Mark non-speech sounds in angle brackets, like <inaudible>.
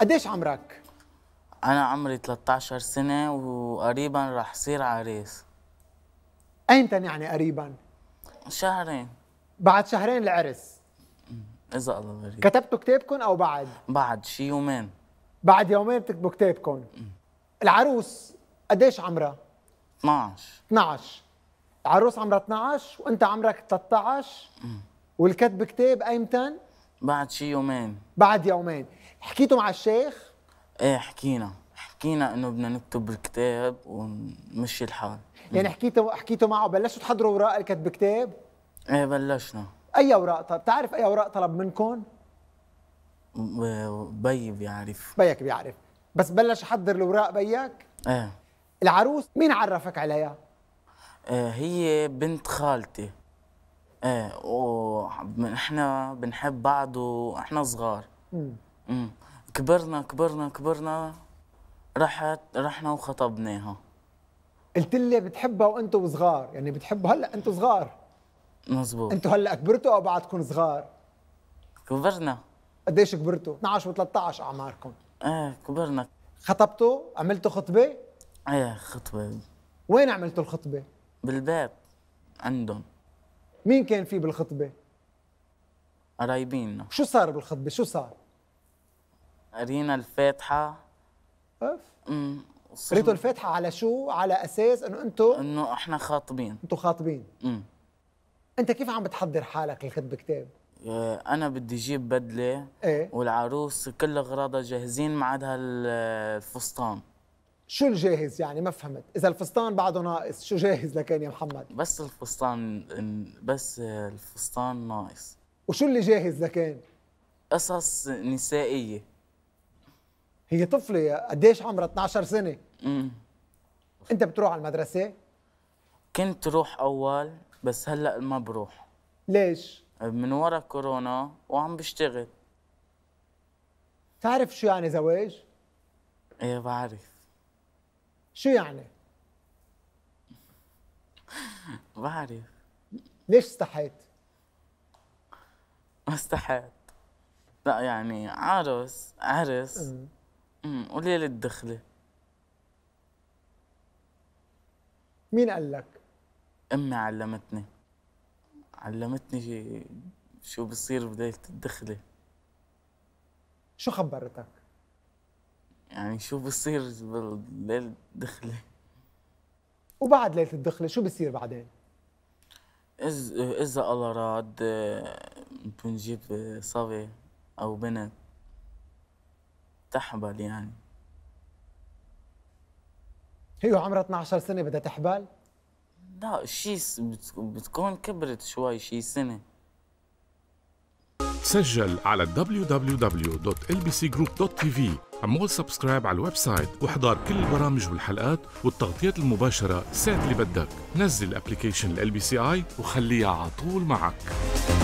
قديش عمرك؟ أنا عمري 13 سنة وقريبا رح صير عريس أيمتى يعني قريبا؟ شهرين بعد شهرين العرس إذا الله بريد كتبتوا كتابكم أو بعد؟ بعد شي يومين بعد يومين بتكتبوا كتابكم العروس قديش عمرها؟ 12 12 العروس عمرها 12 وأنت عمرك 13 والكتب كتاب أيمتى؟ بعد شي يومين بعد يومين حكيتوا مع الشيخ؟ ايه حكينا حكينا انه بدنا نكتب الكتاب ونمشي الحال يعني حكيتوا حكيتوا معه بلشتوا تحضروا اوراق الكتب كتاب؟ ايه بلشنا اي اوراق طب بتعرف اي اوراق طلب منكم؟ بي بيعرف بيك بيعرف بس بلش يحضر الاوراق بيك؟ ايه العروس مين عرفك عليها؟ ايه هي بنت خالتي ايه ونحن بنحب بعض واحنا صغار مم. كبرنا كبرنا كبرنا رحت رحنا وخطبناها قلت لي بتحبها وانتم صغار يعني بتحبوا هلا انتم صغار مزبوط انتم هلا كبرتوا او بعدكم صغار كبرنا قديش كبرتوا 12 و13 اعماركم ايه كبرنا خطبتوا عملتوا خطبه ايه خطبه وين عملتوا الخطبه بالبيت عندهم مين كان في بالخطبه قرايبيننا شو صار بالخطبه شو صار قرينا الفاتحه امم قريتوا الفاتحه على شو على اساس انه أنتوا انه احنا خاطبين أنتوا خاطبين امم انت كيف عم بتحضر حالك لخطبه كتاب آه، انا بدي اجيب بدله ايه؟ والعروس كل اغراضها جاهزين ما عدا الفستان شو الجاهز يعني ما فهمت اذا الفستان بعده ناقص شو جاهز لكان يا محمد بس الفستان بس الفستان ناقص وشو اللي جاهز لكان قصص نسائيه هي طفله قديش عمرها 12 سنه امم انت بتروح على المدرسه كنت روح اول بس هلا ما بروح ليش من ورا كورونا وعم بشتغل تعرف شو يعني زواج ايه بعرف شو يعني <laughs> بعرف ليش استحيت ما استحيت لا يعني عرس عرس قولي لي الدخله مين قال لك؟ امي علمتني علمتني شو بصير بداية الدخلة شو خبرتك؟ يعني شو بصير بليلة الدخلة وبعد ليلة الدخلة شو بصير بعدين؟ إذا إذا الله راد بنجيب صبي أو بنت تحبل يعني هي عمرها 12 سنه بدها تحبل لا شي بتكون كبرت شوي شي سنه سجل على www.lbcgroup.tv عمول سبسكرايب على الويب سايت واحضر كل البرامج والحلقات والتغطيات المباشرة ساعة اللي بدك نزل ابلكيشن ال بي سي اي وخليها على طول معك